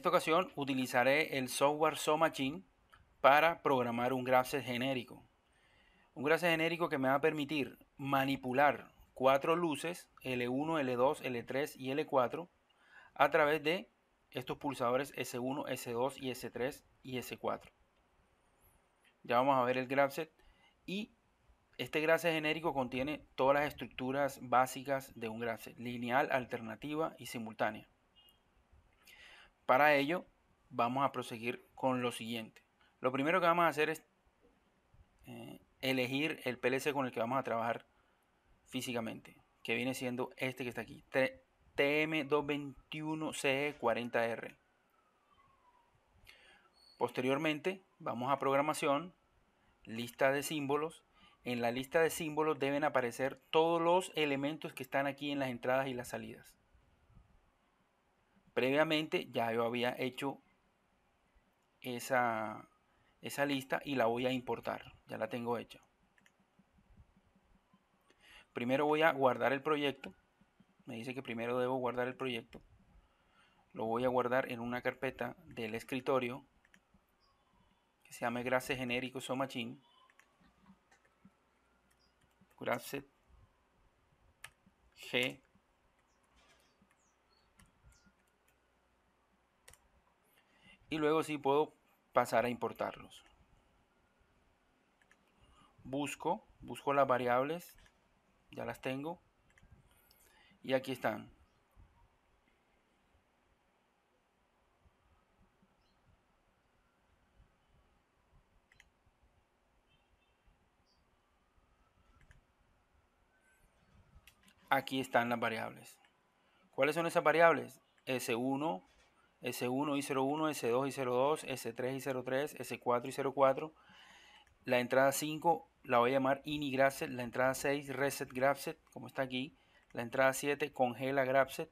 esta ocasión utilizaré el software SoMachine para programar un Graphset genérico. Un grafset genérico que me va a permitir manipular cuatro luces L1, L2, L3 y L4 a través de estos pulsadores S1, S2 y S3 y S4. Ya vamos a ver el Graphset y este grafset genérico contiene todas las estructuras básicas de un Graphset, lineal, alternativa y simultánea. Para ello, vamos a proseguir con lo siguiente. Lo primero que vamos a hacer es eh, elegir el PLC con el que vamos a trabajar físicamente, que viene siendo este que está aquí, tm 221 C 40 e r Posteriormente, vamos a programación, lista de símbolos. En la lista de símbolos deben aparecer todos los elementos que están aquí en las entradas y las salidas previamente ya yo había hecho esa, lista y la voy a importar. Ya la tengo hecha. Primero voy a guardar el proyecto. Me dice que primero debo guardar el proyecto. Lo voy a guardar en una carpeta del escritorio que se llama Grace Genérico machine Grace G y luego sí puedo pasar a importarlos. Busco, busco las variables, ya las tengo y aquí están. Aquí están las variables. ¿Cuáles son esas variables? S1, S1 y 01, S2 y 02, S3 y 03, S4 y 04. La entrada 5 la voy a llamar ini la entrada 6 reset Graphset, como está aquí. La entrada 7 congela Graphset.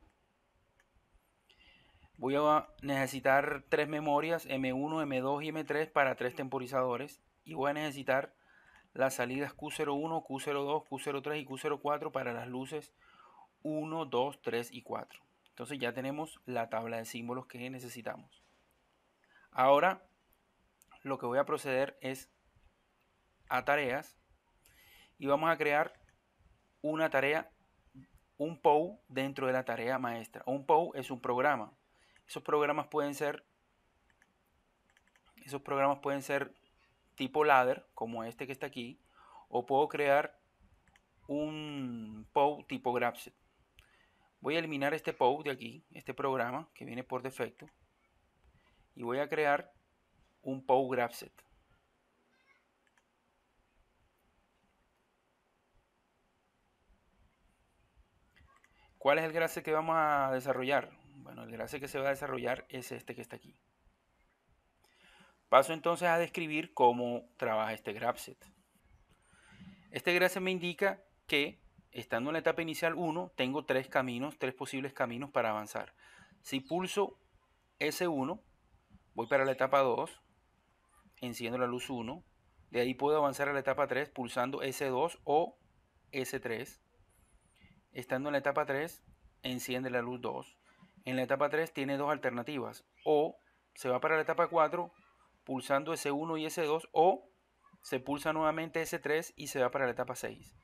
Voy a necesitar tres memorias, M1, M2 y M3 para tres temporizadores. Y voy a necesitar las salidas Q01, Q02, Q03 y Q04 para las luces 1, 2, 3 y 4. Entonces ya tenemos la tabla de símbolos que necesitamos. Ahora lo que voy a proceder es a tareas y vamos a crear una tarea, un POU dentro de la tarea maestra. Un POU es un programa. Esos programas pueden ser esos programas pueden ser tipo ladder, como este que está aquí, o puedo crear un POU tipo graphset. Voy a eliminar este POW de aquí, este programa que viene por defecto. Y voy a crear un POW GraphSet. ¿Cuál es el GraphSet que vamos a desarrollar? Bueno, el GraphSet que se va a desarrollar es este que está aquí. Paso entonces a describir cómo trabaja este graphset. Este GraphSet me indica que estando en la etapa inicial 1, tengo tres caminos, tres posibles caminos para avanzar. Si pulso S1, voy para la etapa 2, enciendo la luz 1, de ahí puedo avanzar a la etapa 3 pulsando S2 o S3. Estando en la etapa 3, enciende la luz 2. En la etapa 3 tiene dos alternativas. O se va para la etapa 4 pulsando S1 y S2 o se pulsa nuevamente S3 y se va para la etapa 6.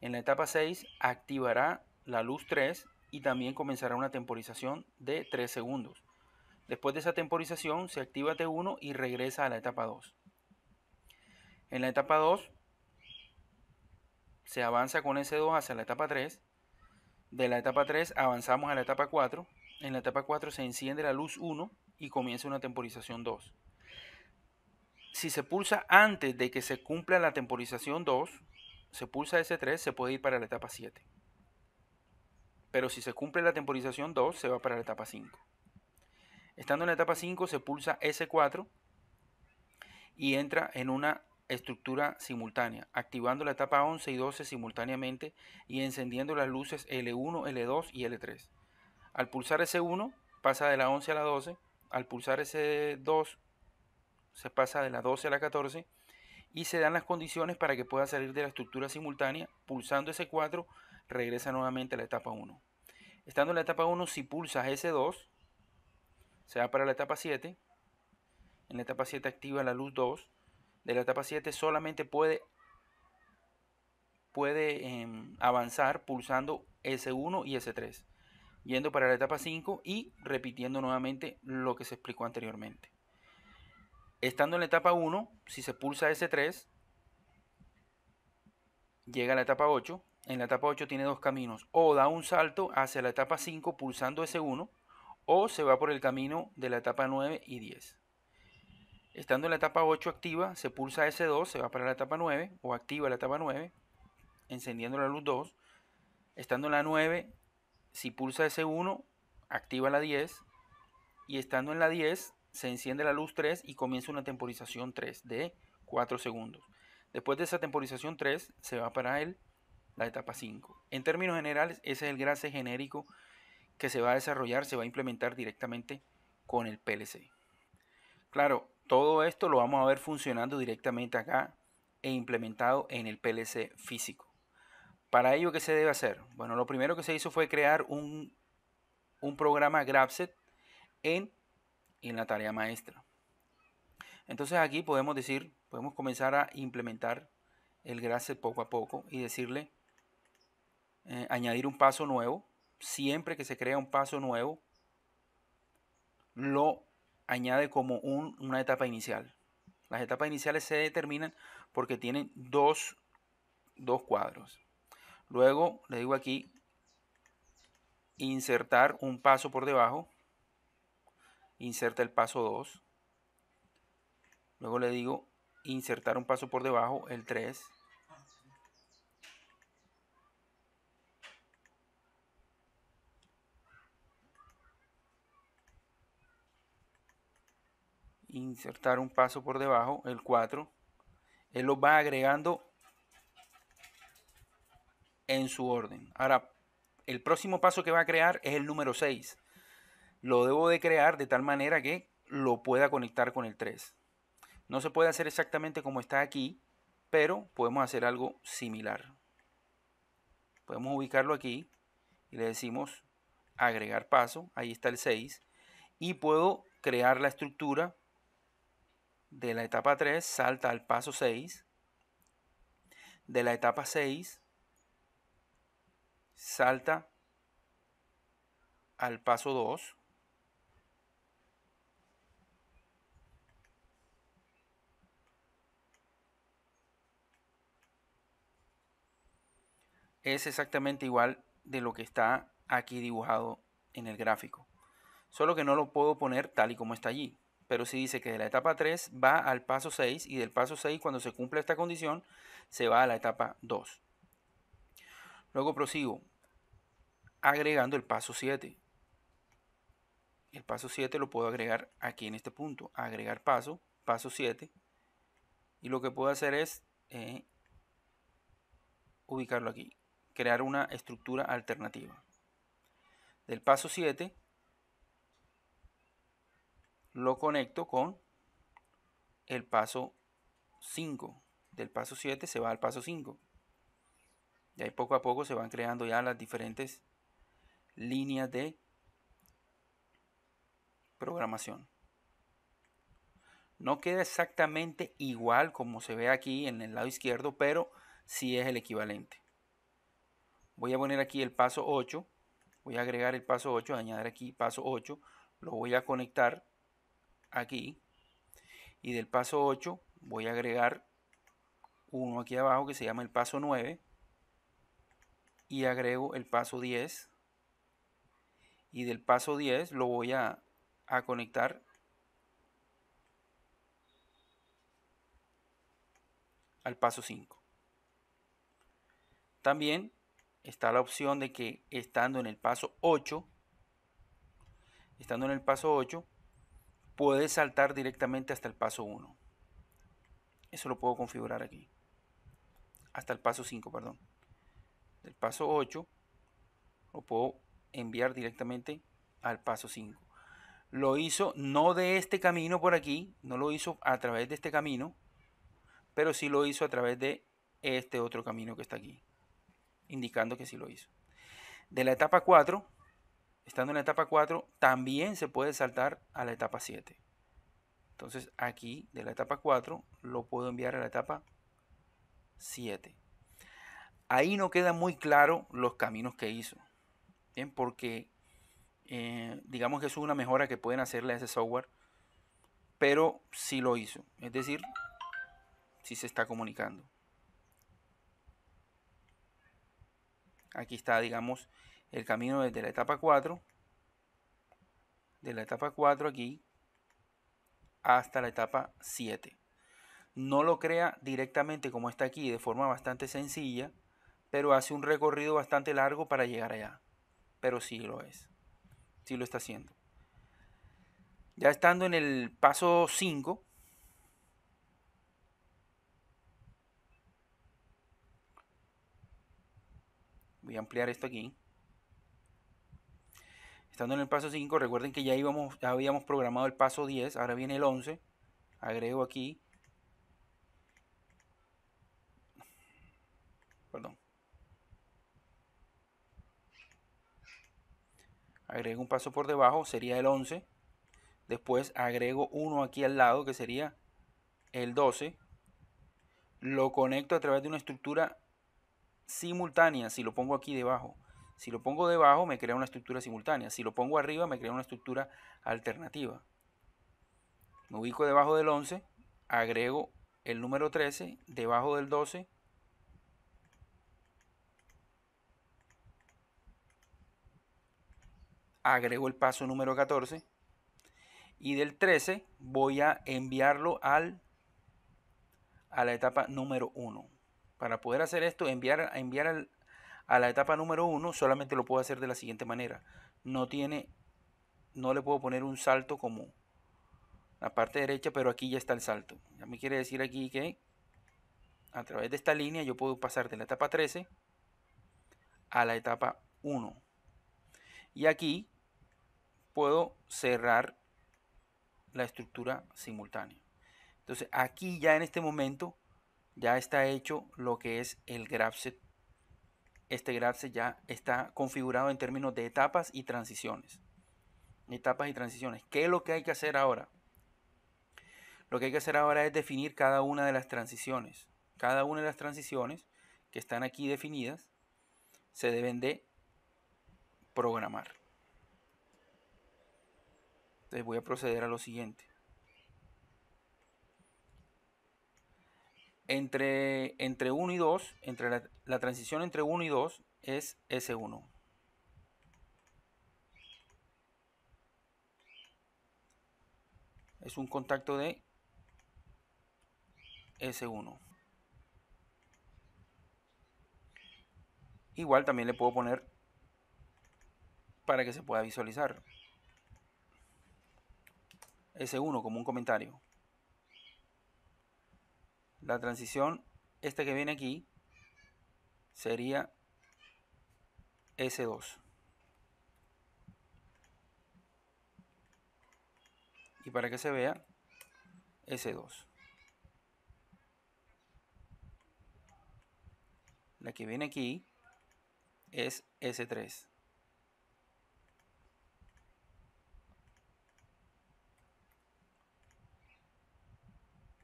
En la etapa 6 activará la luz 3 y también comenzará una temporización de 3 segundos. Después de esa temporización se activa T1 y regresa a la etapa 2. En la etapa 2 se avanza con S2 hacia la etapa 3. De la etapa 3 avanzamos a la etapa 4. En la etapa 4 se enciende la luz 1 y comienza una temporización 2. Si se pulsa antes de que se cumpla la temporización 2, se pulsa S3, se puede ir para la etapa 7. Pero si se cumple la temporización 2, se va para la etapa 5. Estando en la etapa 5, se pulsa S4 y entra en una estructura simultánea, activando la etapa 11 y 12 simultáneamente y encendiendo las luces L1, L2 y L3. Al pulsar S1 pasa de la 11 a la 12, al pulsar S2 se pasa de la 12 a la 14 y se dan las condiciones para que pueda salir de la estructura simultánea. Pulsando S4 regresa nuevamente a la etapa 1. Estando en la etapa 1, si pulsas S2, se va para la etapa 7. En la etapa 7 activa la luz 2. De la etapa 7 solamente puede, puede em, avanzar pulsando S1 y S3. Yendo para la etapa 5 y repitiendo nuevamente lo que se explicó anteriormente. Estando en la etapa 1, si se pulsa S3, llega a la etapa 8. En la etapa 8 tiene dos caminos. O da un salto hacia la etapa 5 pulsando S1, o se va por el camino de la etapa 9 y 10. Estando en la etapa 8 activa, se pulsa S2, se va para la etapa 9 o activa la etapa 9, encendiendo la luz 2. Estando en la 9, si pulsa S1, activa la 10. Y estando en la 10, se enciende la luz 3 y comienza una temporización 3 de 4 segundos. Después de esa temporización 3 se va para el, la etapa 5. En términos generales, ese es el se genérico que se va a desarrollar, se va a implementar directamente con el PLC. Claro, todo esto lo vamos a ver funcionando directamente acá e implementado en el PLC físico. Para ello, ¿qué se debe hacer? Bueno, lo primero que se hizo fue crear un, un programa GrabSet en y en la tarea maestra. Entonces aquí podemos decir, podemos comenzar a implementar el gráfico poco a poco y decirle eh, añadir un paso nuevo. Siempre que se crea un paso nuevo, lo añade como una etapa inicial. Las etapas iniciales se determinan porque tienen dos, dos cuadros. Luego le digo aquí insertar un paso por debajo inserta el paso 2. Luego le digo insertar un paso por debajo, el 3. Insertar un paso por debajo, el 4. Él lo va agregando en su orden. Ahora, el próximo paso que va a crear es el número 6 lo debo de crear de tal manera que lo pueda conectar con el 3. No se puede hacer exactamente como está aquí, pero podemos hacer algo similar. Podemos ubicarlo aquí y le decimos agregar paso, ahí está el 6, y puedo crear la estructura de la etapa 3, salta al paso 6, de la etapa 6, salta al paso 2, es exactamente igual de lo que está aquí dibujado en el gráfico. Solo que no lo puedo poner tal y como está allí. Pero sí dice que de la etapa 3 va al paso 6 y del paso 6 cuando se cumple esta condición se va a la etapa 2. Luego prosigo agregando el paso 7. El paso 7 lo puedo agregar aquí en este punto. Agregar paso, paso 7. Y lo que puedo hacer es eh, ubicarlo aquí crear una estructura alternativa. Del paso 7 lo conecto con el paso 5. Del paso 7 se va al paso 5. Y ahí poco a poco se van creando ya las diferentes líneas de programación. No queda exactamente igual como se ve aquí en el lado izquierdo, pero sí es el equivalente. Voy a poner aquí el paso 8. Voy a agregar el paso 8, añadir aquí paso 8. Lo voy a conectar aquí. Y del paso 8 voy a agregar uno aquí abajo que se llama el paso 9. Y agrego el paso 10. Y del paso 10 lo voy a, a conectar al paso 5. También está la opción de que estando en el paso 8, estando en el paso 8, puedes saltar directamente hasta el paso 1. Eso lo puedo configurar aquí. Hasta el paso 5, perdón. Del paso 8 lo puedo enviar directamente al paso 5. Lo hizo no de este camino por aquí, no lo hizo a través de este camino, pero sí lo hizo a través de este otro camino que está aquí indicando que sí lo hizo. De la etapa 4, estando en la etapa 4, también se puede saltar a la etapa 7. Entonces aquí de la etapa 4 lo puedo enviar a la etapa 7. Ahí no queda muy claro los caminos que hizo. porque eh, digamos que es una mejora que pueden hacerle a ese software, pero sí lo hizo. Es decir, sí se está comunicando. Aquí está, digamos, el camino desde la etapa 4, de la etapa 4 aquí, hasta la etapa 7. No lo crea directamente como está aquí, de forma bastante sencilla, pero hace un recorrido bastante largo para llegar allá. Pero sí lo es, sí lo está haciendo. Ya estando en el paso 5, voy a ampliar esto aquí. Estando en el paso 5, recuerden que ya, íbamos, ya habíamos programado el paso 10, ahora viene el 11. Agrego aquí. Perdón. Agrego un paso por debajo, sería el 11. Después agrego uno aquí al lado, que sería el 12. Lo conecto a través de una estructura simultánea, si lo pongo aquí debajo. Si lo pongo debajo me crea una estructura simultánea. Si lo pongo arriba me crea una estructura alternativa. Me ubico debajo del 11, agrego el número 13, debajo del 12. Agrego el paso número 14. Y del 13 voy a enviarlo al, a la etapa número 1. Para poder hacer esto, enviar, enviar a la etapa número 1 solamente lo puedo hacer de la siguiente manera. No tiene, no le puedo poner un salto como la parte derecha, pero aquí ya está el salto. Ya me quiere decir aquí que a través de esta línea yo puedo pasar de la etapa 13 a la etapa 1. Y aquí puedo cerrar la estructura simultánea. Entonces aquí ya en este momento ya está hecho lo que es el GraphSet. Este GraphSet ya está configurado en términos de etapas y transiciones. Etapas y transiciones. ¿Qué es lo que hay que hacer ahora? Lo que hay que hacer ahora es definir cada una de las transiciones. Cada una de las transiciones que están aquí definidas se deben de programar. Entonces voy a proceder a lo siguiente. Entre, 1 y 2, entre la, la transición entre 1 y 2 es S1. Es un contacto de S1. Igual también le puedo poner para que se pueda visualizar. S1 como un comentario la transición, esta que viene aquí, sería S2. Y para que se vea, S2. La que viene aquí es S3.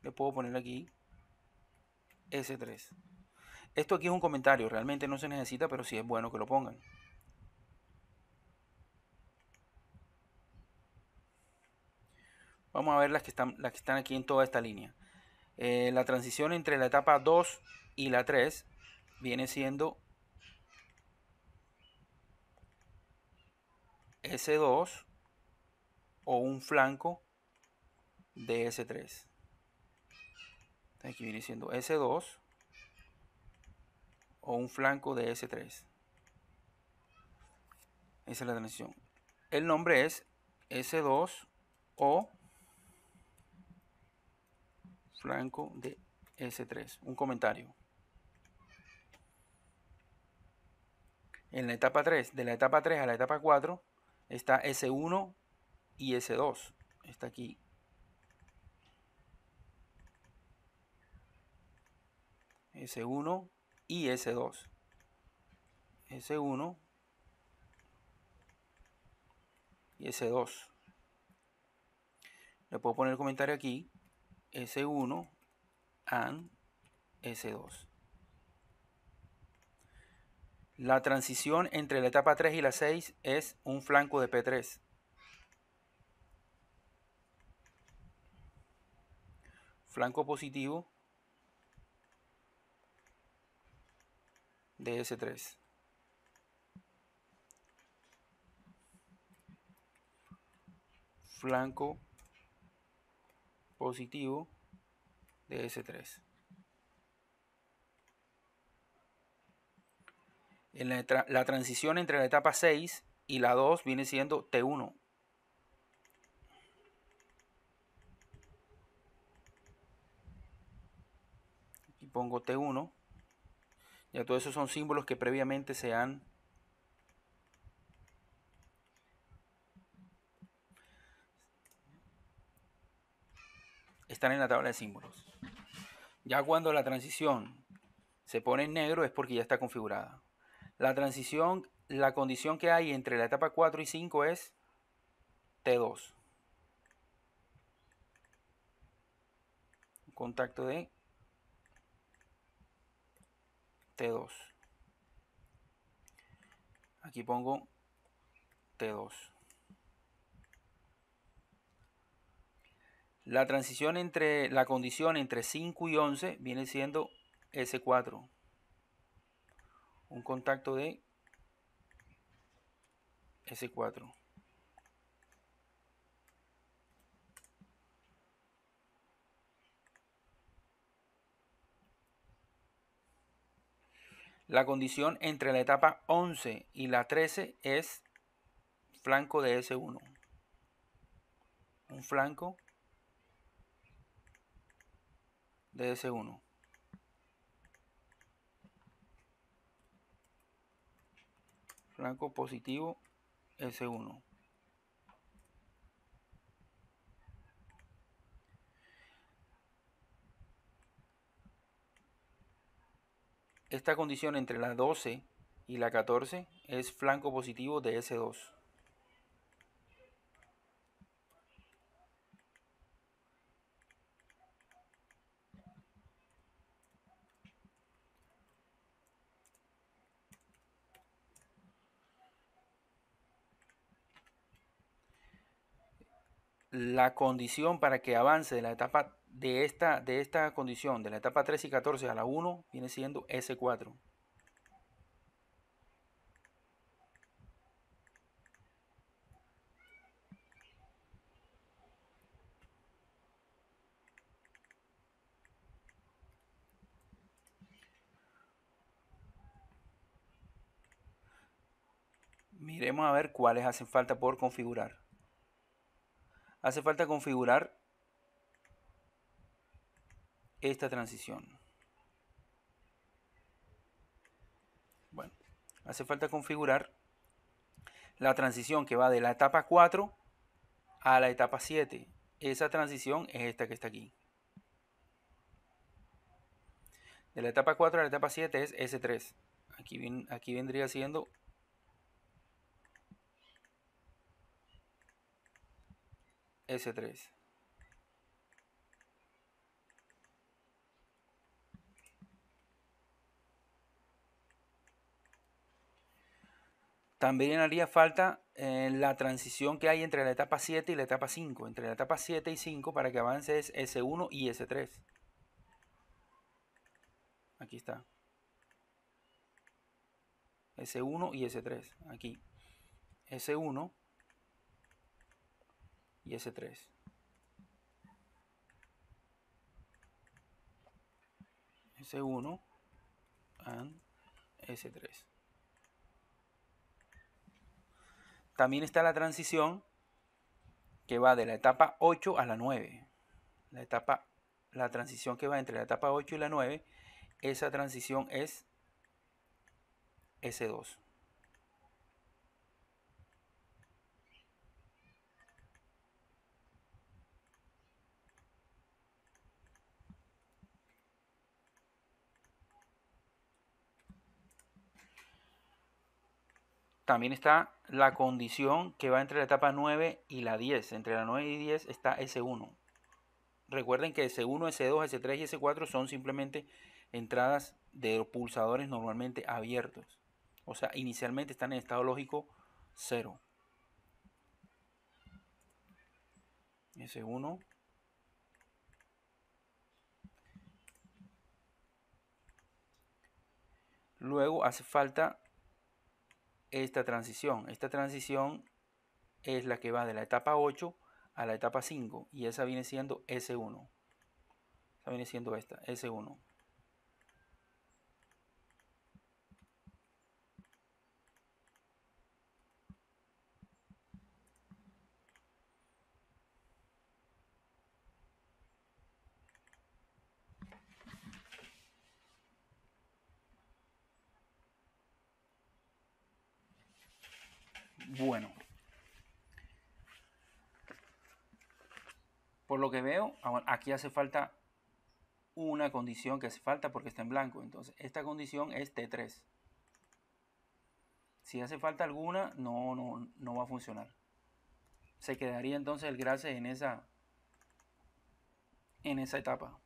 Le puedo poner aquí S3. Esto aquí es un comentario, realmente no se necesita, pero sí es bueno que lo pongan. Vamos a ver las que están, las que están aquí en toda esta línea. Eh, la transición entre la etapa 2 y la 3 viene siendo S2 o un flanco de S3 aquí viene siendo S2 o un flanco de S3. Esa es la transición. El nombre es S2 o flanco de S3. Un comentario. En la etapa 3, de la etapa 3 a la etapa 4, está S1 y S2. Está aquí S1 y S2. S1 y S2. Le puedo poner el comentario aquí. S1 and S2. La transición entre la etapa 3 y la 6 es un flanco de P3. Flanco positivo de S3. Flanco positivo de S3. En la, la, transición entre la etapa 6 y la 2 viene siendo T1. Aquí pongo T1. Ya todos esos son símbolos que previamente se han están en la tabla de símbolos. Ya cuando la transición se pone en negro es porque ya está configurada. La transición, la condición que hay entre la etapa 4 y 5 es T2. Contacto de T2. Aquí pongo T2. La transición entre la condición entre 5 y 11 viene siendo S4. Un contacto de S4. La condición entre la etapa 11 y la 13 es flanco de S1. Un flanco de S1. Flanco positivo S1. Esta condición entre la 12 y la 14 es flanco positivo de S2. La condición para que avance de la etapa de esta, de esta condición, de la etapa 3 y 14 a la 1, viene siendo S4. Miremos a ver cuáles hacen falta por configurar. Hace falta configurar esta transición. Bueno, hace falta configurar la transición que va de la etapa 4 a la etapa 7. Esa transición es esta que está aquí. De la etapa 4 a la etapa 7 es S3. Aquí, aquí vendría siendo S3. También haría falta eh, la transición que hay entre la etapa 7 y la etapa 5, entre la etapa 7 y 5 para que es S1 y S3. Aquí está. S1 y S3, aquí. S1 y S3. S1 y S3. también está la transición que va de la etapa 8 a la 9. La, etapa, la transición que va entre la etapa 8 y la 9, esa transición es S2. también está la condición que va entre la etapa 9 y la 10. Entre la 9 y 10 está S1. Recuerden que S1, S2, S3 y S4 son simplemente entradas de pulsadores normalmente abiertos. O sea, inicialmente están en estado lógico 0. S1. Luego hace falta esta transición. Esta transición es la que va de la etapa 8 a la etapa 5 y esa viene siendo S1. viene siendo esta, S1. bueno. Por lo que veo, ah, aquí hace falta una condición que hace falta porque está en blanco. Entonces, esta condición es T3. Si hace falta alguna, no, no, no va a funcionar. Se quedaría entonces el grase en esa, en esa etapa.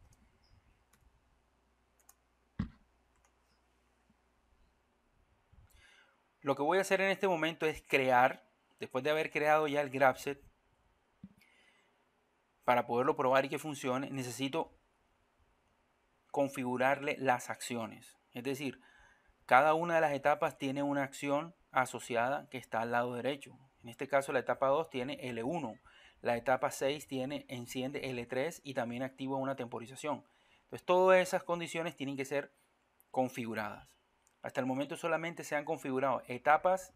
Lo que voy a hacer en este momento es crear, después de haber creado ya el GraphSet, para poderlo probar y que funcione, necesito configurarle las acciones. Es decir, cada una de las etapas tiene una acción asociada que está al lado derecho. En este caso la etapa 2 tiene L1, la etapa 6 tiene enciende L3 y también activa una temporización. Entonces todas esas condiciones tienen que ser configuradas. Hasta el momento solamente se han configurado etapas,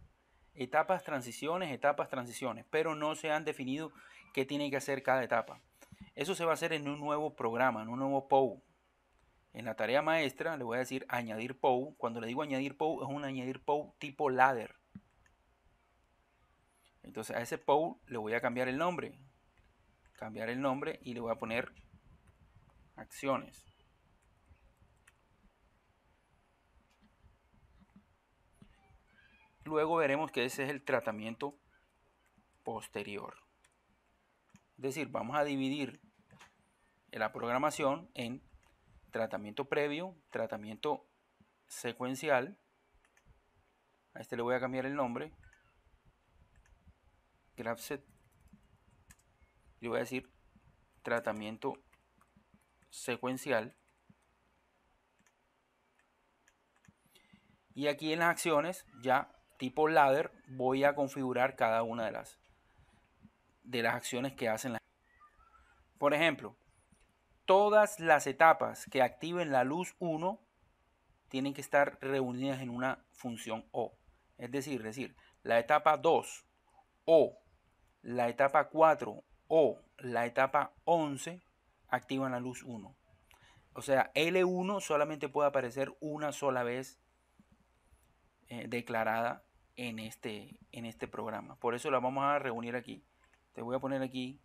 etapas, transiciones, etapas, transiciones, pero no se han definido qué tiene que hacer cada etapa. Eso se va a hacer en un nuevo programa, en un nuevo POU. En la tarea maestra le voy a decir añadir POU. Cuando le digo añadir POU, es un añadir POU tipo ladder. Entonces a ese POU le voy a cambiar el nombre. Cambiar el nombre y le voy a poner acciones. Luego veremos que ese es el tratamiento posterior. Es decir, vamos a dividir la programación en tratamiento previo, tratamiento secuencial. A este le voy a cambiar el nombre. GraphSet. Le voy a decir tratamiento secuencial. Y aquí en las acciones ya tipo ladder voy a configurar cada una de las, de las acciones que hacen las... Por ejemplo, todas las etapas que activen la luz 1 tienen que estar reunidas en una función O. Es decir, decir la etapa 2 O, la etapa 4 O, la etapa 11 activan la luz 1. O sea, L1 solamente puede aparecer una sola vez eh, declarada en este, en este programa. Por eso la vamos a reunir aquí. Te voy a poner aquí.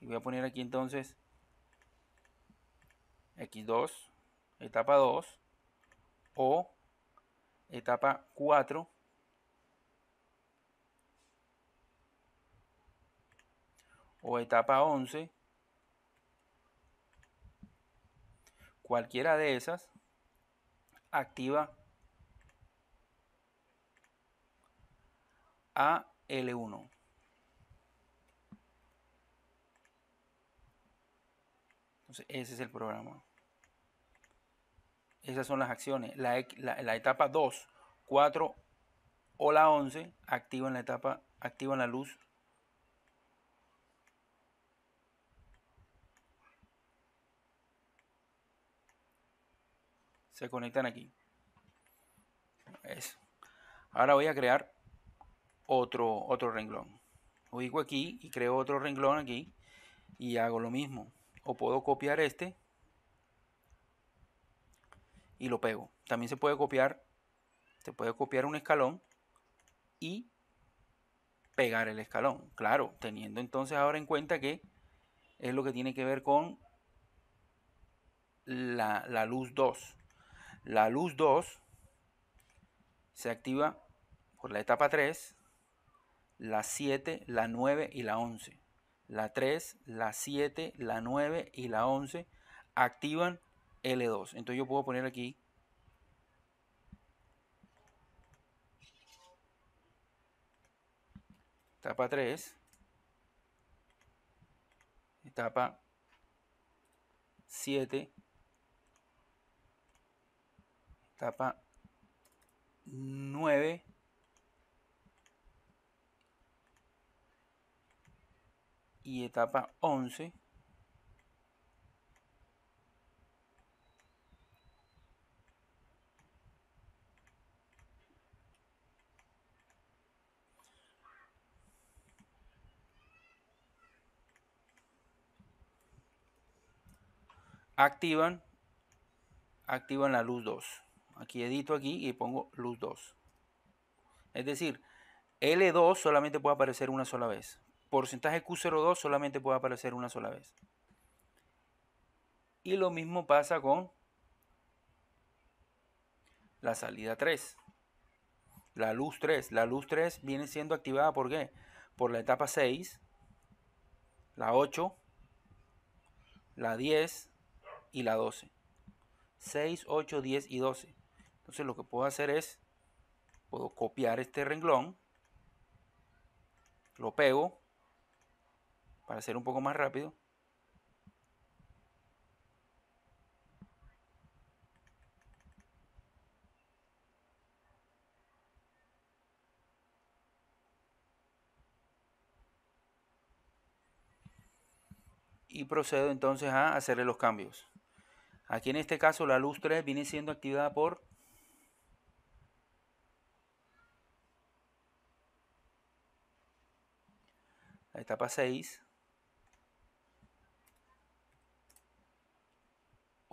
Y voy a poner aquí entonces X2, etapa 2 o etapa 4 o etapa 11, cualquiera de esas activa a L1. Entonces, ese es el programa. Esas son las acciones. La, etapa 2, 4 o la 11 en la etapa, activan la luz. Se conectan aquí. Eso. Ahora voy a crear otro, otro renglón. Ubico aquí y creo otro renglón aquí y hago lo mismo. O puedo copiar este y lo pego. También se puede copiar, se puede copiar un escalón y pegar el escalón. Claro, teniendo entonces ahora en cuenta que es lo que tiene que ver con la, la luz 2. La luz 2 se activa por la etapa 3 la 7, la 9 y la 11. La 3, la 7, la 9 y la 11 activan L2. Entonces yo puedo poner aquí etapa 3, etapa 7, etapa 9 y etapa 11 activan activan la luz 2 aquí edito aquí y pongo luz 2 es decir L2 solamente puede aparecer una sola vez porcentaje Q02 solamente puede aparecer una sola vez. Y lo mismo pasa con la salida 3. La luz 3. La luz 3 viene siendo activada por qué? Por la etapa 6, la 8, la 10 y la 12. 6, 8, 10 y 12. Entonces lo que puedo hacer es, puedo copiar este renglón, lo pego para ser un poco más rápido. y procedo entonces a hacerle los cambios. Aquí en este caso la luz 3 viene siendo activada por la etapa 6.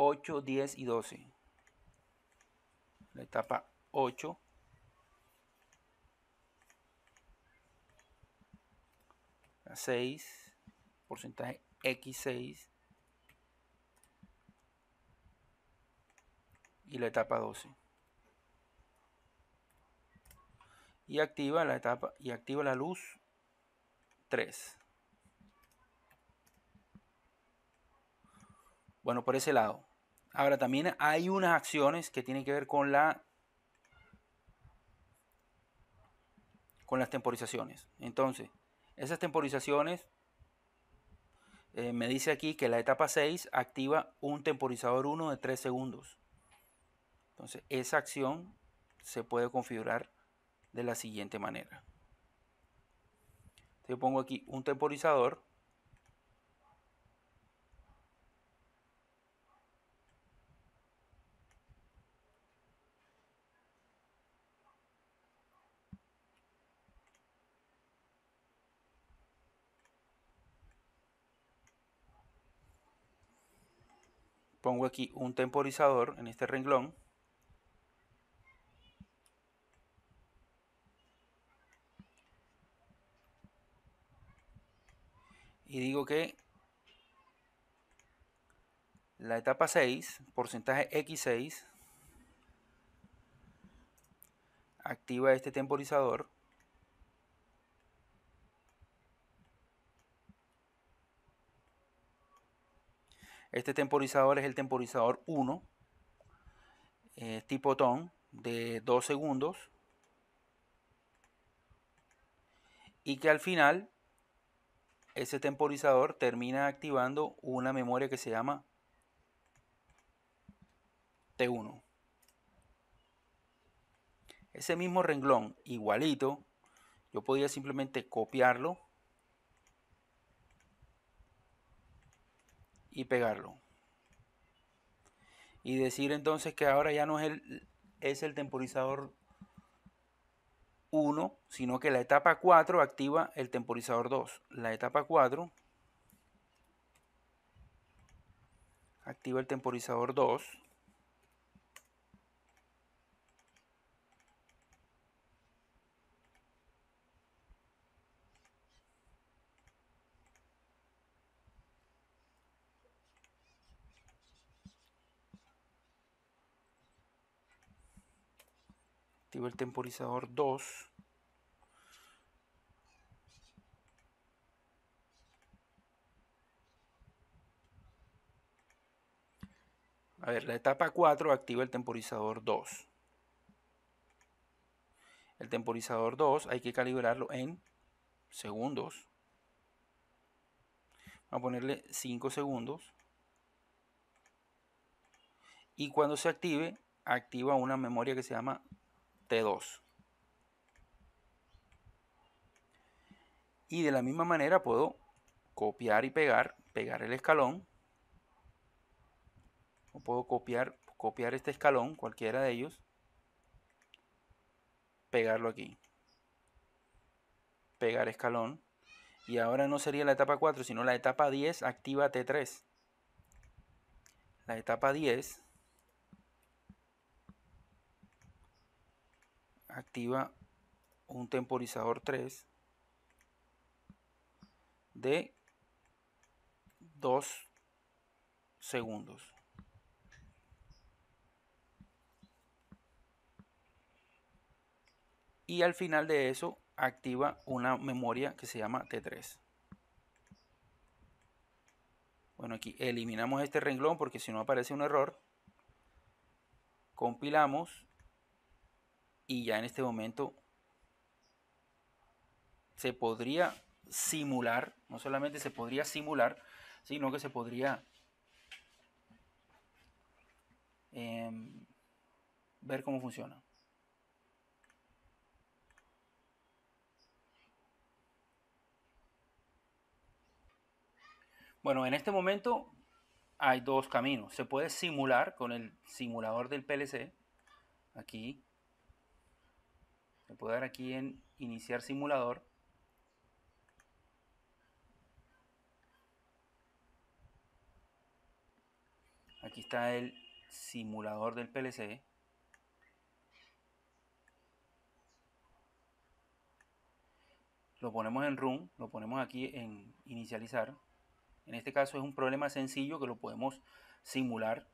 8, 10 y 12. La etapa 8. La 6. Porcentaje X6. Y la etapa 12. Y activa la etapa y activa la luz 3. Bueno, por ese lado. Ahora también hay unas acciones que tienen que ver con la con las temporizaciones. Entonces, esas temporizaciones eh, me dice aquí que la etapa 6 activa un temporizador 1 de 3 segundos. Entonces, esa acción se puede configurar de la siguiente manera. Yo pongo aquí un temporizador pongo aquí un temporizador en este renglón y digo que la etapa 6, porcentaje X6, activa este temporizador Este temporizador es el temporizador 1, eh, tipo ton, de 2 segundos. Y que al final, ese temporizador termina activando una memoria que se llama T1. Ese mismo renglón, igualito, yo podía simplemente copiarlo y pegarlo. Y decir entonces que ahora ya no es el, es el temporizador 1, sino que la etapa 4 activa el temporizador 2. La etapa 4 activa el temporizador 2 el temporizador 2. A ver, la etapa 4 activa el temporizador 2. El temporizador 2 hay que calibrarlo en segundos. Vamos a ponerle 5 segundos. Y cuando se active, activa una memoria que se llama T2. Y de la misma manera puedo copiar y pegar, pegar el escalón. O puedo copiar, copiar este escalón, cualquiera de ellos. Pegarlo aquí. Pegar escalón. Y ahora no sería la etapa 4, sino la etapa 10 activa T3. La etapa 10 activa un temporizador 3 de 2 segundos. Y al final de eso activa una memoria que se llama T3. Bueno, aquí eliminamos este renglón porque si no aparece un error. Compilamos y ya en este momento se podría simular, no solamente se podría simular, sino que se podría em, ver cómo funciona. Bueno, en este momento hay dos caminos. Se puede simular con el simulador del PLC, aquí, le puedo dar aquí en iniciar simulador. Aquí está el simulador del PLC. Lo ponemos en Run, lo ponemos aquí en Inicializar. En este caso es un problema sencillo que lo podemos simular.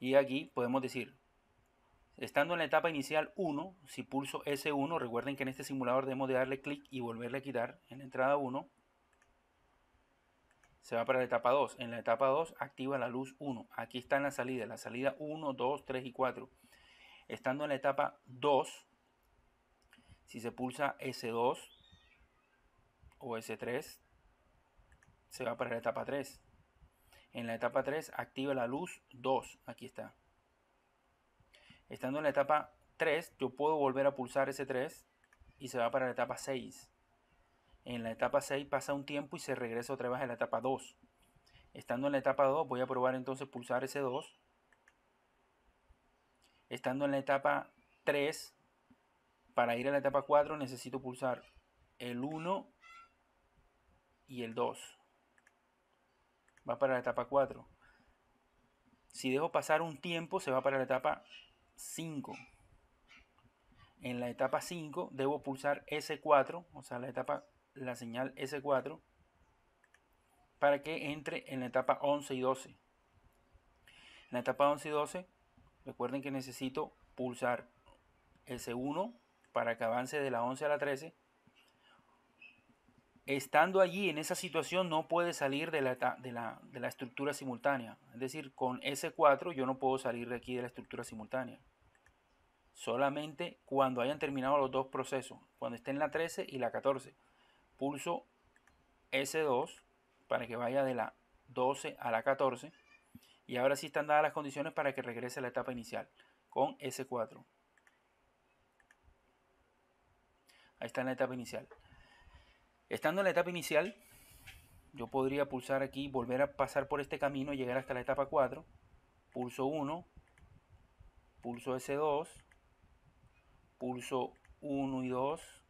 Y aquí podemos decir Estando en la etapa inicial 1, si pulso S1, recuerden que en este simulador debemos de darle clic y volverle a quitar en la entrada 1, se va para la etapa 2. En la etapa 2 activa la luz 1. Aquí está en la salida, la salida 1, 2, 3 y 4. Estando en la etapa 2, si se pulsa S2 o S3, se va para la etapa 3. En la etapa 3 activa la luz 2. Aquí está. Estando en la etapa 3, yo puedo volver a pulsar ese 3 y se va para la etapa 6. En la etapa 6 pasa un tiempo y se regresa otra vez a la etapa 2. Estando en la etapa 2, voy a probar entonces pulsar ese 2. Estando en la etapa 3, para ir a la etapa 4 necesito pulsar el 1 y el 2. Va para la etapa 4. Si dejo pasar un tiempo, se va para la etapa 5. En la etapa 5 debo pulsar S4, o sea, la etapa la señal S4 para que entre en la etapa 11 y 12. En la etapa 11 y 12, recuerden que necesito pulsar S1 para que avance de la 11 a la 13 estando allí en esa situación no puede salir de la, estructura simultánea. Es decir, con S4 yo no puedo salir de aquí de la estructura simultánea. Solamente cuando hayan terminado los dos procesos, cuando estén la 13 y la 14. Pulso S2 para que vaya de la 12 a la 14. Y ahora sí están dadas las condiciones para que regrese a la etapa inicial con S4. Ahí está en la etapa inicial. Estando en la etapa inicial, yo podría pulsar aquí, volver a pasar por este camino y llegar hasta la etapa 4. Pulso 1, pulso S2, pulso 1 y 2.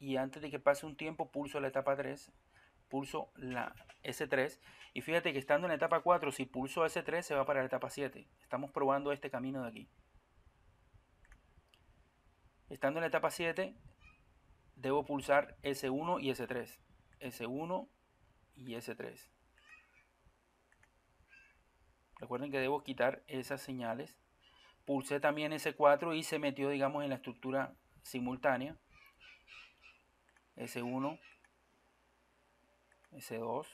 Y antes de que pase un tiempo, pulso la etapa 3, pulso la S3. Y fíjate que estando en la etapa 4, si pulso S3, se va para la etapa 7. Estamos probando este camino de aquí. Estando en la etapa 7, debo pulsar S1 y S3. S1 y S3. Recuerden que debo quitar esas señales. Pulsé también S4 y se metió, digamos, en la estructura simultánea. S1, S2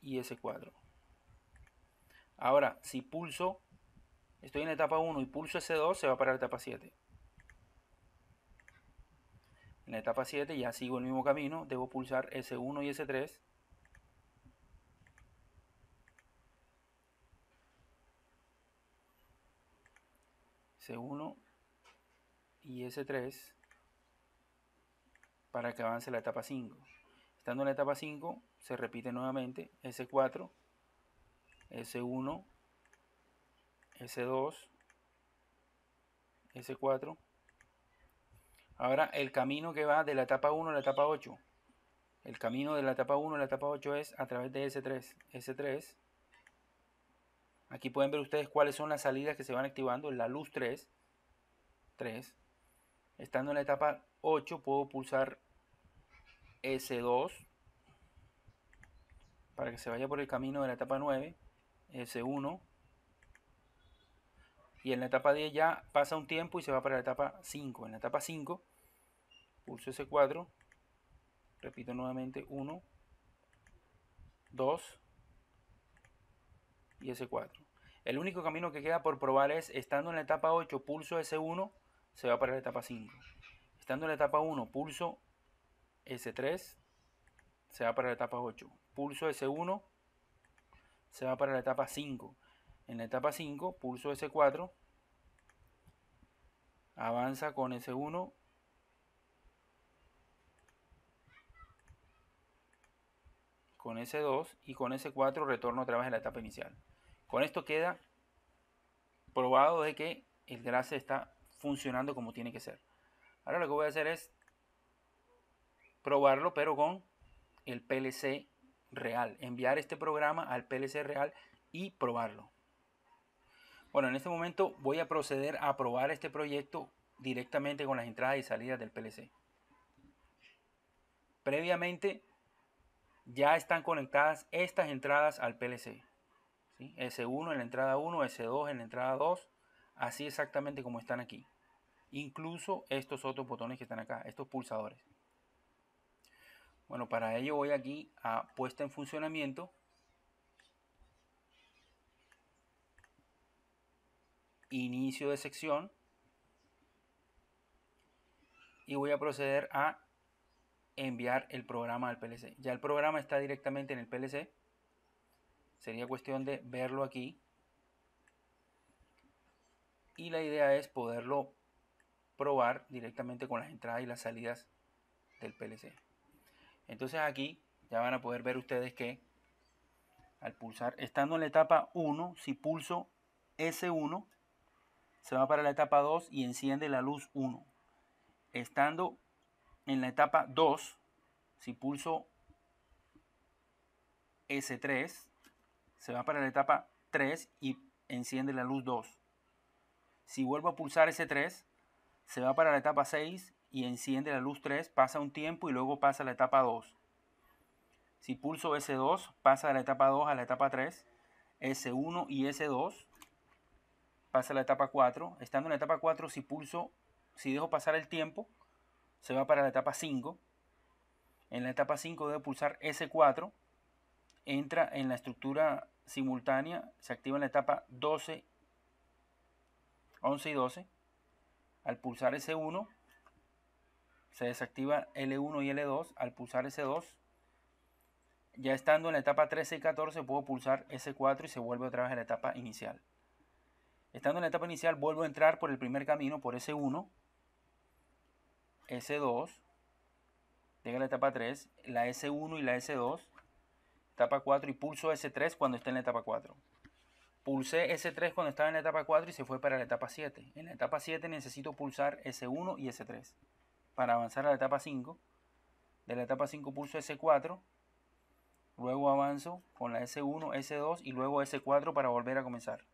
y S4. Ahora, si pulso, estoy en etapa 1 y pulso S2, se va para la etapa 7. En la etapa 7 ya sigo el mismo camino, debo pulsar S1 y S3. S1 y S3 para que avance la etapa 5. Estando en la etapa 5 se repite nuevamente S4, S1, S2, S4 Ahora, el camino que va de la etapa 1 a la etapa 8. El camino de la etapa 1 a la etapa 8 es a través de S3. S3. Aquí pueden ver ustedes cuáles son las salidas que se van activando. La luz 3. 3. Estando en la etapa 8 puedo pulsar S2 para que se vaya por el camino de la etapa 9. S1. Y en la etapa 10 ya pasa un tiempo y se va para la etapa 5. En la etapa 5, pulso S4, repito nuevamente 1, 2 y S4. El único camino que queda por probar es, estando en la etapa 8, pulso S1, se va para la etapa 5. Estando en la etapa 1, pulso S3, se va para la etapa 8. Pulso S1, se va para la etapa 5. En la etapa 5, pulso S4, avanza con S1, con S2 y con S4 retorno a través de la etapa inicial. Con esto queda probado de que el grase está funcionando como tiene que ser. Ahora lo que voy a hacer es probarlo pero con el PLC real, enviar este programa al PLC real y probarlo. Bueno, en este momento voy a proceder a probar este proyecto directamente con las entradas y salidas del PLC. Previamente ya están conectadas estas entradas al PLC. s S1 en la entrada 1, S2 en la entrada 2, así exactamente como están aquí. Incluso estos otros botones que están acá, estos pulsadores. Bueno, para ello voy aquí a puesta en funcionamiento inicio de sección y voy a proceder a enviar el programa al PLC. Ya el programa está directamente en el PLC. Sería cuestión de verlo aquí. Y la idea es poderlo probar directamente con las entradas y las salidas del PLC. Entonces aquí ya van a poder ver ustedes que al pulsar, estando en la etapa 1, si pulso S1, se va para la etapa 2 y enciende la luz 1. Estando en la etapa 2, si pulso S3, se va para la etapa 3 y enciende la luz 2. Si vuelvo a pulsar S3, se va para la etapa 6 y enciende la luz 3, pasa un tiempo y luego pasa a la etapa 2. Si pulso S2, pasa de la etapa 2 a la etapa 3, S1 y S2, pasa a la etapa 4. Estando en la etapa 4, si pulso, si dejo pasar el tiempo, se va para la etapa 5. En la etapa 5 debo pulsar S4, entra en la estructura simultánea, se activa en la etapa 12, 11 y 12. Al pulsar S1, se desactiva L1 y L2. Al pulsar S2, ya estando en la etapa 13 y 14, puedo pulsar S4 y se vuelve otra vez a la etapa inicial. Estando en la etapa inicial, vuelvo a entrar por el primer camino, por S1, S2, llega la etapa 3, la S1 y la S2, etapa 4 y pulso S3 cuando está en la etapa 4. Pulsé S3 cuando estaba en la etapa 4 y se fue para la etapa 7. En la etapa 7 necesito pulsar S1 y S3 para avanzar a la etapa 5. De la etapa 5 pulso S4, luego avanzo con la S1, S2 y luego S4 para volver a comenzar.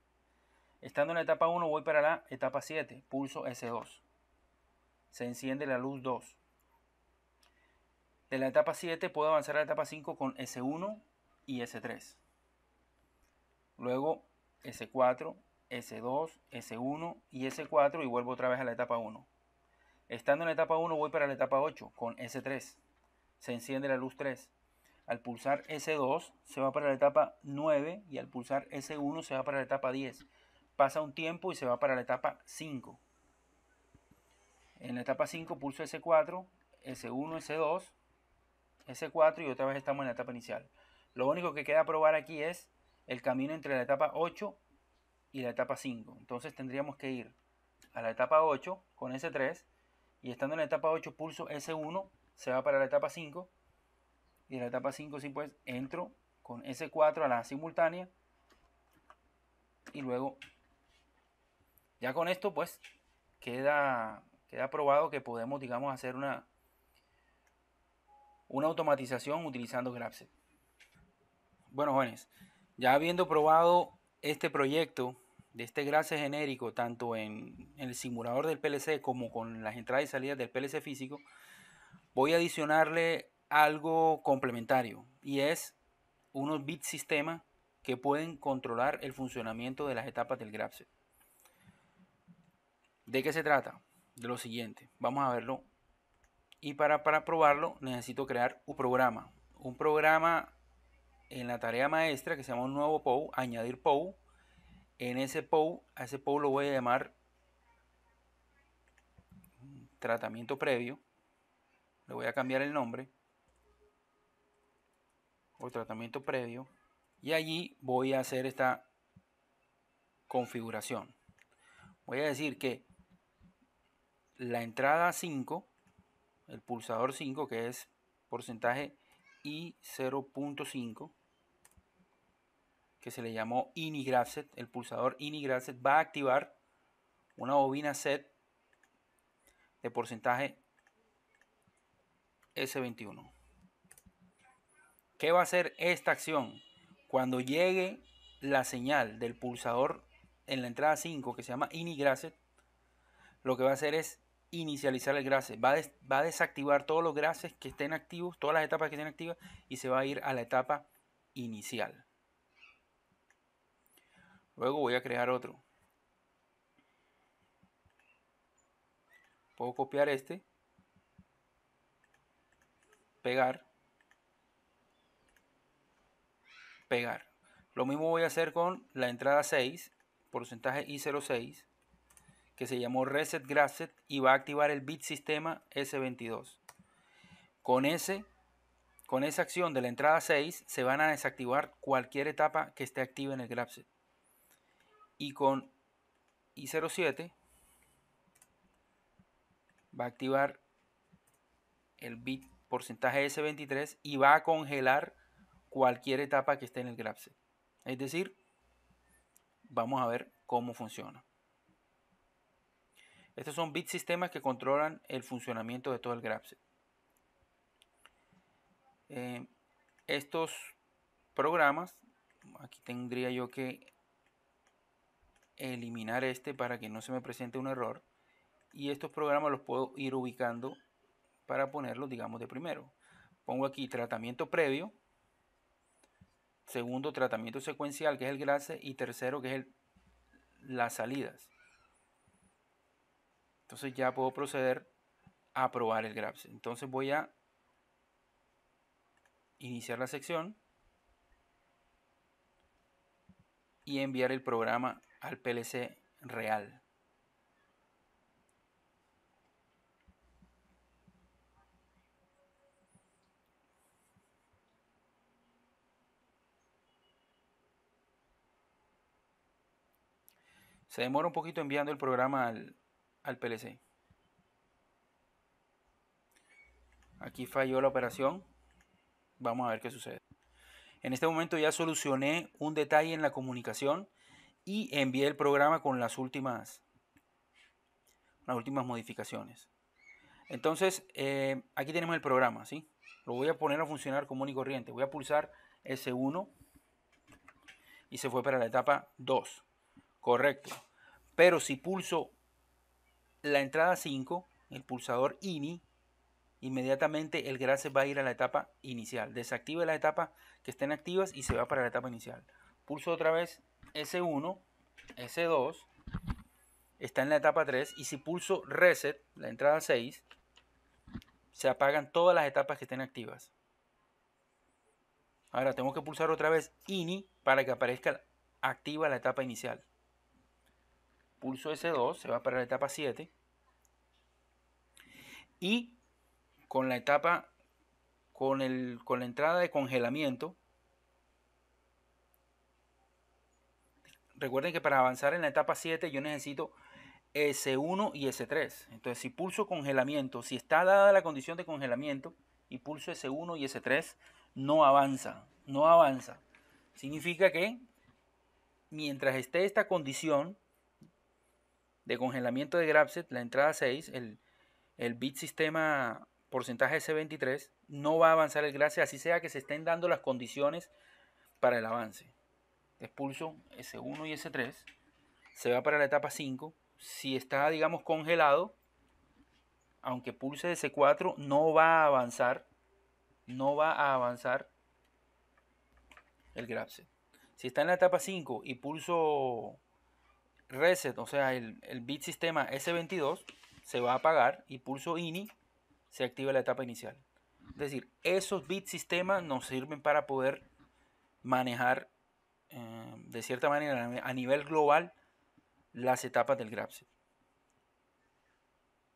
Estando en la etapa 1 voy para la etapa 7, pulso S2. Se enciende la luz 2. De la etapa 7 puedo avanzar a la etapa 5 con S1 y S3. Luego S4, S2, S1 y S4 y vuelvo otra vez a la etapa 1. Estando en la etapa 1 voy para la etapa 8 con S3. Se enciende la luz 3. Al pulsar S2 se va para la etapa 9 y al pulsar S1 se va para la etapa 10 pasa un tiempo y se va para la etapa 5. En la etapa 5 pulso S4, S1, S2, S4 y otra vez estamos en la etapa inicial. Lo único que queda probar aquí es el camino entre la etapa 8 y la etapa 5. Entonces tendríamos que ir a la etapa 8 con S3 y estando en la etapa 8 pulso S1, se va para la etapa 5 y en la etapa 5 sí pues entro con S4 a la simultánea y luego ya con esto, pues, queda, queda probado que podemos, digamos, hacer una, una automatización utilizando GrabSet. Bueno, jóvenes, ya habiendo probado este proyecto de este Graphset genérico, tanto en, el simulador del PLC como con las entradas y salidas del PLC físico, voy a adicionarle algo complementario y es unos bits sistema que pueden controlar el funcionamiento de las etapas del GrabSet. ¿De qué se trata? De lo siguiente, vamos a verlo. Y para, probarlo necesito crear un programa. Un programa en la tarea maestra que se llama un nuevo POU, añadir POW. En ese POU, a ese POU lo voy a llamar tratamiento previo. Le voy a cambiar el nombre. O tratamiento previo. Y allí voy a hacer esta configuración. Voy a decir que la entrada 5, el pulsador 5, que es porcentaje i 0.5 que se le llamó INIGRAFSET, el pulsador INIGRAFSET va a activar una bobina set de porcentaje S21. ¿Qué va a hacer esta acción? Cuando llegue la señal del pulsador en la entrada 5 que se llama INIGRAFSET, lo que va a hacer es inicializar el grace. va a, va a desactivar todos los grases que estén activos, todas las etapas que estén activas y se va a ir a la etapa inicial. Luego voy a crear otro. Puedo copiar este, pegar, pegar. Lo mismo voy a hacer con la entrada 6, porcentaje I06 que se llamó Reset Graphset y va a activar el bit sistema S22. Con, ese, con esa acción de la entrada 6 se van a desactivar cualquier etapa que esté activa en el GraphSet. Y con I07 va a activar el bit porcentaje S23 y va a congelar cualquier etapa que esté en el GraphSet. Es decir, vamos a ver cómo funciona. Estos son bit sistemas que controlan el funcionamiento de todo el GraphSet. Eh, estos programas, aquí tendría yo que eliminar este para que no se me presente un error. Y estos programas los puedo ir ubicando para ponerlos, digamos, de primero. Pongo aquí tratamiento previo, segundo tratamiento secuencial, que es el GraphSet y tercero, que es las salidas. Entonces ya puedo proceder a probar el Graphs. Entonces voy a iniciar la sección y enviar el programa al PLC real. Se demora un poquito enviando el programa al, PLC. Aquí falló la operación. Vamos a ver qué sucede. En este momento ya solucioné un detalle en la comunicación y envié el programa con las últimas, las últimas modificaciones. Entonces, eh, aquí tenemos el programa, ¿sí? Lo voy a poner a funcionar común y corriente. Voy a pulsar S1 y se fue para la etapa 2. Correcto. Pero si pulso la entrada 5, el pulsador INI, inmediatamente el grase va a ir a la etapa inicial. Desactive las etapas que estén activas y se va para la etapa inicial. Pulso otra vez S1, S2, está en la etapa 3 y si pulso reset, la entrada 6, se apagan todas las etapas que estén activas. Ahora tengo que pulsar otra vez INI para que aparezca activa la etapa inicial pulso S2, se va para la etapa 7. Y con la etapa, con, el, con la entrada de congelamiento, recuerden que para avanzar en la etapa 7 yo necesito S1 y S3. Entonces, si pulso congelamiento, si está dada la condición de congelamiento y pulso S1 y S3, no avanza, no avanza. Significa que mientras esté esta condición, de congelamiento de Grabset la entrada 6, el, bit sistema porcentaje S23, no va a avanzar el Grabset así sea que se estén dando las condiciones para el avance. Expulso S1 y S3, se va para la etapa 5. Si está, digamos, congelado, aunque pulse S4, no va a avanzar. No va a avanzar el Grabset Si está en la etapa 5 y pulso reset, o sea, el, bit sistema S22 se va a apagar y pulso INI se activa la etapa inicial. Es decir, esos bit sistemas nos sirven para poder manejar eh, de cierta manera a nivel global las etapas del GrabSet.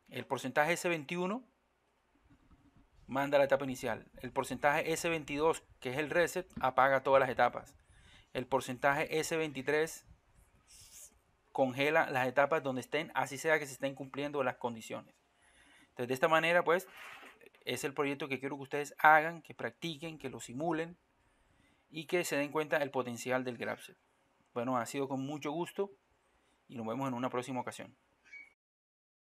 El porcentaje S21 manda la etapa inicial. El porcentaje S22, que es el reset, apaga todas las etapas. El porcentaje S23 congela las etapas donde estén, así sea que se estén cumpliendo las condiciones. Entonces, de esta manera, pues, es el proyecto que quiero que ustedes hagan, que practiquen, que lo simulen y que se den cuenta el potencial del GrabSet. Bueno, ha sido con mucho gusto y nos vemos en una próxima ocasión.